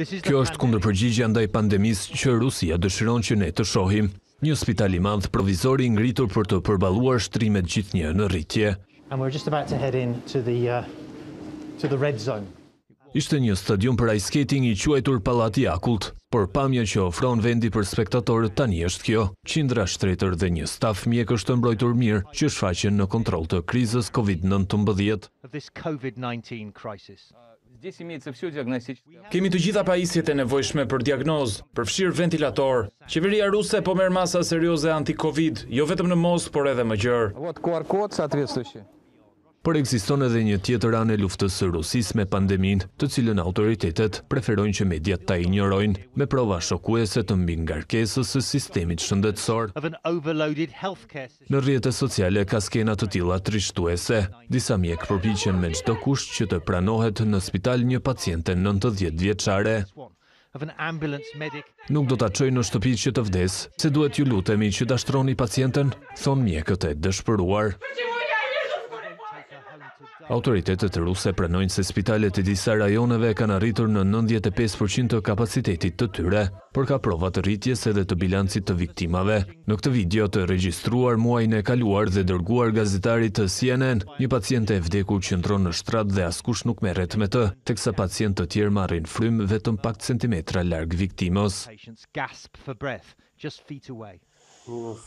Kjo është kundër përgjigja ndaj pandemisë që Rusia dëshiron që ne të shohim. Një spitali madhë provizori ngritur për të përbaluar shtrimet gjithnjë një në rritje. Uh, Ishte një stadion për ice skating i quajtur Palati Akult, por pamja që ofron vendi për spektatorët tani është kjo, qindra shtretër dhe një staf mjek është të mbrojtur mirë që shfaqen në kontrol të krizës COVID-19. Kemi të gjitha pajisjet e nevojshme për diagnozë, përfshirë ventilator. Qeveria ruse po merë masa serioze anti-Covid, jo vetëm në mos, por edhe më gjërë por eksiston edhe një tjetër anë e luftës së Rusis me pandemin, të cilën autoritetet preferojnë që mediat ta njërojnë me prova shokuese të mbi ngarkesës së sistemit shëndetësor. Në rrjete sociale ka skena të tila trishtuese. Disa mjek përpiqen me çdo kusht që të pranohet në spital një paciente 90 vjeçare. Nuk do të qoj në shtëpi që të vdes, se duhet ju lutemi që dashtroni pacienten, thonë mjekët e dëshpëruar. Autoritetet ruse pranojnë se spitalet e disa rajoneve kanë arritur në 95% të kapacitetit të tyre për ka provat rritjes edhe të bilancit të viktimave. Në këtë video të regjistruar muajnë e kaluar dhe dërguar gazetarit të CNN, një pacient e vdeku që ndronë në shtrat dhe askush nuk me me të, teksa pacient të tjerë marrin frym vetëm pak centimetra largë viktimos.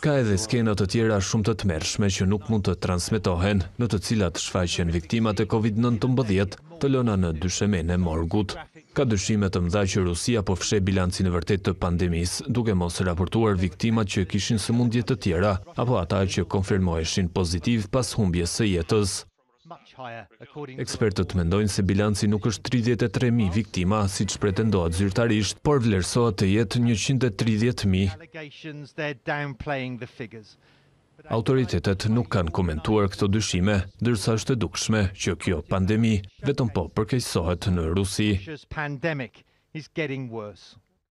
Ka edhe skenat të tjera shumë të të mershme që nuk mund të transmitohen, në të cilat shfaqen viktimat e COVID-19 të lona lëna në dyshemene morgut ka dëshime të mdha që Rusia po fshe bilancin e vërtet të pandemis, duke mos raportuar viktimat që kishin së mundjet të tjera, apo ata që konfirmoheshin pozitiv pas humbje së jetës. Ekspertët mendojnë se bilanci nuk është 33.000 viktima, si që pretendohet zyrtarisht, por vlerësohet të jetë 130.000. Autoritetet nuk kanë komentuar këto dyshime, dërsa është e dukshme që kjo pandemi vetëm po përkejsohet në Rusi.